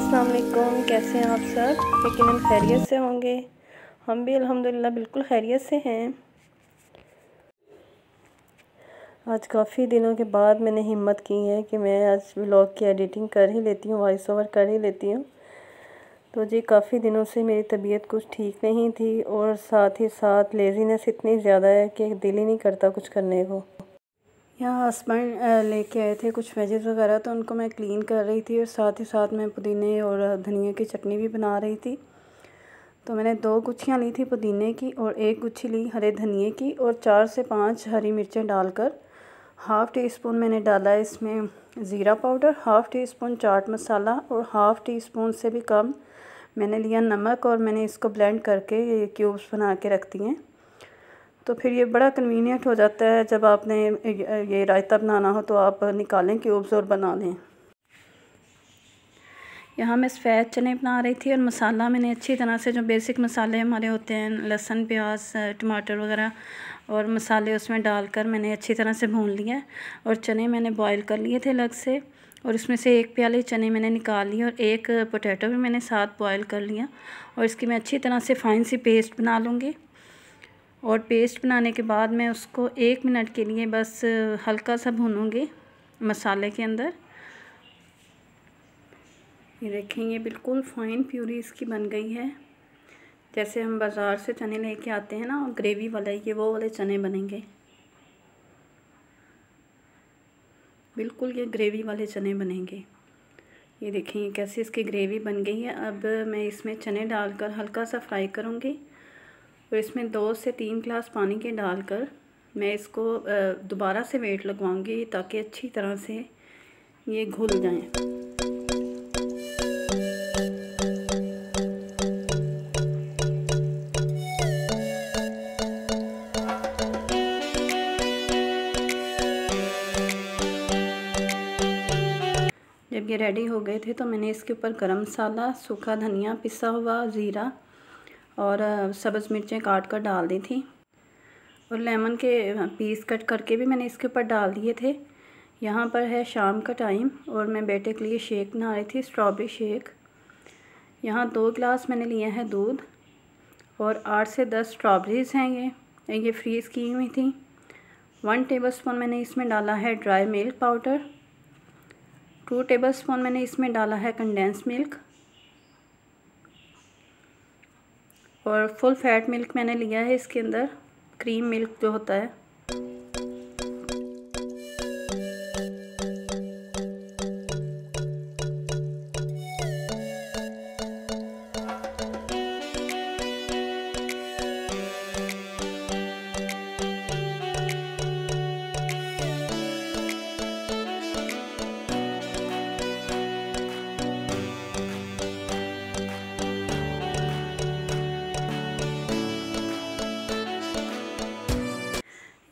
अस्सलाम वालेकुम कैसे हैं आप सब हम खैरियत से होंगे हम भी अल्हम्दुलिल्लाह बिल्कुल खैरियत से हैं आज काफ़ी दिनों के बाद मैंने हिम्मत की है कि मैं आज ब्लॉग की एडिटिंग कर ही लेती हूँ वॉइस ओवर कर ही लेती हूँ तो जी काफ़ी दिनों से मेरी तबीयत कुछ ठीक नहीं थी और साथ ही साथ लेज़ीनेस इतनी ज़्यादा है कि दिल ही नहीं करता कुछ करने को यहाँ हस्बैंड लेके आए थे कुछ वेजेस वगैरह तो उनको मैं क्लीन कर रही थी और साथ ही साथ मैं पुदीने और धनिया की चटनी भी बना रही थी तो मैंने दो गुच्छियाँ ली थी पुदीने की और एक गुच्छी ली हरे धनिए की और चार से पाँच हरी मिर्चें डालकर हाफ़ टी स्पून मैंने डाला इसमें ज़ीरा powder half teaspoon chaat masala और हाफ़ टी स्पून से भी कम मैंने लिया नमक और मैंने इसको ब्लेंड करके ये क्यूब्स बना के रख दिए तो फिर ये बड़ा कन्वीनियंट हो जाता है जब आपने ये रायता बनाना हो तो आप निकालें क्यूब्स और बना लें यहाँ मैं सफ़ेद चने बना रही थी और मसाला मैंने अच्छी तरह से जो बेसिक मसाले हमारे होते हैं लहसुन प्याज टमाटर वगैरह और मसाले उसमें डालकर मैंने अच्छी तरह से भून लिया और चने मैंने बॉईल कर लिए थे अलग से और उसमें से एक प्याले चने मैंने निकाल लिए और एक पोटैटो भी मैंने साथ बॉयल कर लिया और इसकी मैं अच्छी तरह से फ़ाइन सी पेस्ट बना लूँगी और पेस्ट बनाने के बाद मैं उसको एक मिनट के लिए बस हल्का सा भूनूंगी मसाले के अंदर ये देखें ये बिल्कुल फ़ाइन प्यूरी इसकी बन गई है जैसे हम बाज़ार से चने लेके आते हैं ना ग्रेवी वाले ये वो वाले चने बनेंगे बिल्कुल ये ग्रेवी वाले चने बनेंगे ये देखें कैसे इसकी ग्रेवी बन गई है अब मैं इसमें चने डालकर हल्का सा फ्राई करूँगी तो इसमें दो से तीन गिलास पानी के डालकर मैं इसको दोबारा से वेट लगवाऊंगी ताकि अच्छी तरह से ये घुल जब ये रेडी हो गए थे तो मैंने इसके ऊपर गरम मसाला सूखा धनिया पिसा हुआ ज़ीरा और सब्ज़ मिर्चें काट कर डाल दी थी और लेमन के पीस कट करके भी मैंने इसके ऊपर डाल दिए थे यहाँ पर है शाम का टाइम और मैं बेटे के लिए शेक बना रही थी स्ट्रॉबेरी शेक यहाँ दो गिलास मैंने लिया है दूध और आठ से दस स्ट्रॉबेरीज़ हैं ये ये फ्रीज़ की हुई थी वन टेबल स्पून मैंने इसमें डाला है dry milk powder two tablespoon मैंने इसमें डाला है कंडेंस मिल्क और फुल फैट मिल्क मैंने लिया है इसके अंदर क्रीम मिल्क जो होता है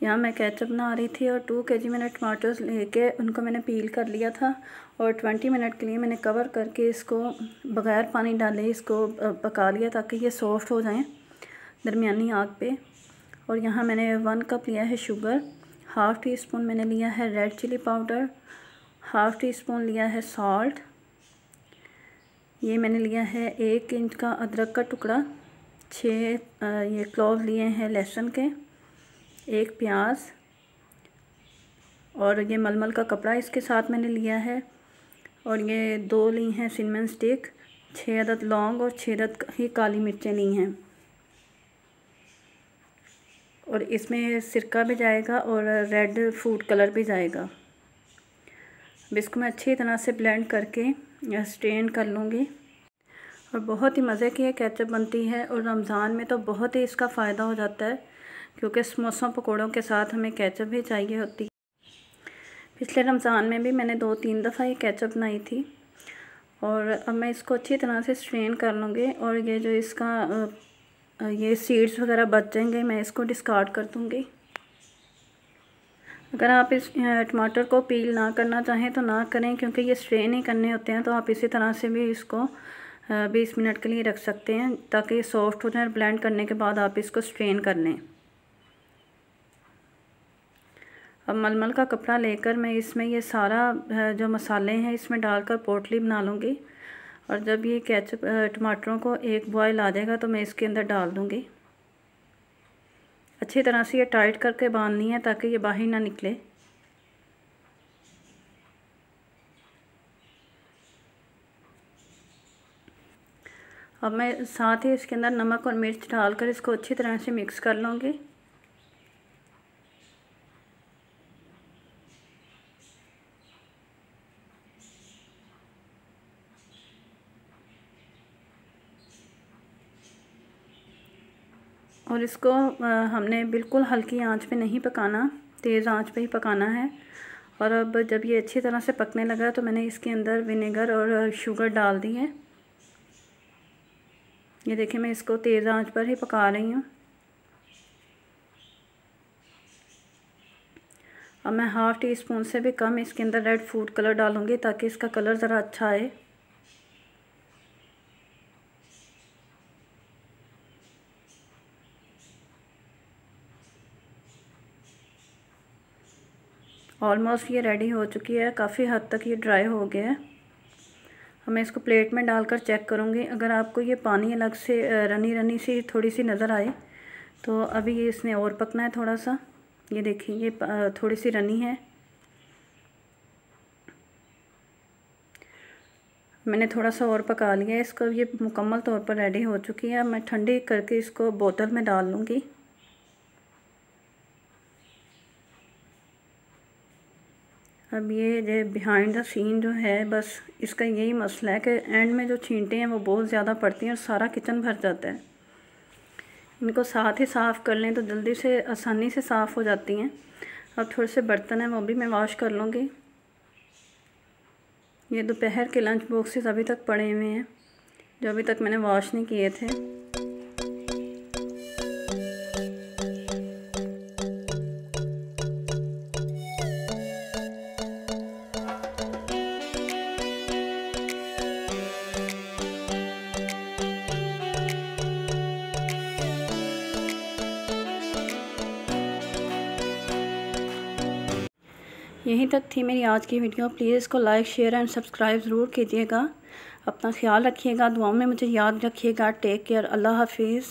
यहाँ मैं कैचअ बना रही थी और टू के जी मैंने टमाटोज लेके उनको मैंने पील कर लिया था और ट्वेंटी मिनट के लिए मैंने कवर करके इसको बग़ैर पानी डाले इसको पका लिया ताकि ये सॉफ्ट हो जाएँ दरमियानी आग पे और यहाँ मैंने वन कप लिया है शुगर हाफ़ टी स्पून मैंने लिया है red chilli powder half teaspoon लिया है सॉल्ट ये मैंने लिया है एक इंच का अदरक का टुकड़ा छः ये क्लॉव लिए हैं लहसुन के एक प्याज और ये मलमल का कपड़ा इसके साथ मैंने लिया है और ये दो ली हैं सिनमन स्टिक छः अदद लौंग और छः अदद ही काली मिर्चें ली हैं और इसमें सिरका भी जाएगा और रेड फूड कलर भी जाएगा अब इसको मैं अच्छी तरह से ब्लेंड करके स्ट्रेन कर लूँगी और बहुत ही मज़े की है कैचअप बनती है और रमज़ान में तो बहुत ही इसका फ़ायदा हो जाता है क्योंकि समोसों पकौड़ों के साथ हमें कैचअप भी चाहिए होती पिछले रमज़ान में भी मैंने दो तीन दफ़ा ये कैचअप बनाई थी और अब मैं इसको अच्छी तरह से स्ट्रेन कर लूँगी और ये जो इसका ये सीड्स वगैरह बच जाएंगे मैं इसको डिस्कार्ड कर दूँगी अगर आप इस टमाटर को पील ना करना चाहें तो ना करें क्योंकि ये स्ट्रेन ही करने होते हैं तो आप इसी तरह से भी इसको बीस मिनट के लिए रख सकते हैं ताकि ये सॉफ्ट हो जाए ब्लेंड करने के बाद आप इसको स्ट्रेन कर लें अब मलमल का कपड़ा लेकर मैं इसमें ये सारा जो मसाले हैं इसमें डालकर पोटली बना लूँगी और जब ये कैचअप टमाटरों को एक बॉयल आ जाएगा तो मैं इसके अंदर डाल दूँगी अच्छी तरह से ये टाइट करके बांधनी है ताकि ये बाहर ना निकले अब मैं साथ ही इसके अंदर नमक और मिर्च डालकर इसको अच्छी तरह से मिक्स कर लूँगी और इसको हमने बिल्कुल हल्की आंच पे नहीं पकाना तेज़ आंच पे ही पकाना है और अब जब ये अच्छी तरह से पकने लगा तो मैंने इसके अंदर विनेगर और शुगर डाल दी है ये देखिए मैं इसको तेज़ आंच पर ही पका रही हूँ अब मैं हाफ़ टी स्पून से भी कम इसके अंदर रेड फूड कलर डालूँगी ताकि इसका कलर ज़रा अच्छा आए ऑलमोस्ट ये रेडी हो चुकी है काफ़ी हद तक ये ड्राई हो गया है मैं इसको प्लेट में डालकर चेक करूँगी अगर आपको ये पानी अलग से रनी रनी सी थोड़ी सी नज़र आए तो अभी ये इसने और पकना है थोड़ा सा ये देखिए ये थोड़ी सी रनी है मैंने थोड़ा सा और पका लिया इसको ये मुकम्मल तौर पर रेडी हो चुकी है मैं ठंडी करके इसको बोतल में डाल लूँगी अब ये जो बिहाइंड द सीन जो है बस इसका यही मसला है कि एंड में जो छींटें हैं वो बहुत ज़्यादा पड़ती हैं और सारा किचन भर जाता है इनको साथ ही साफ़ कर लें तो जल्दी से आसानी से साफ़ हो जाती हैं अब थोड़े से बर्तन हैं वो भी मैं वॉश कर लूँगी ये दोपहर के लंच बॉक्सेस अभी तक पड़े हुए हैं जो अभी तक मैंने वॉश नहीं किए थे यहीं तक थी मेरी आज की वीडियो प्लीज़ इसको लाइक शेयर एंड सब्सक्राइब ज़रूर कीजिएगा अपना ख्याल रखिएगा दुआ में मुझे याद रखिएगा टेक केयर अल्लाह हाफिज़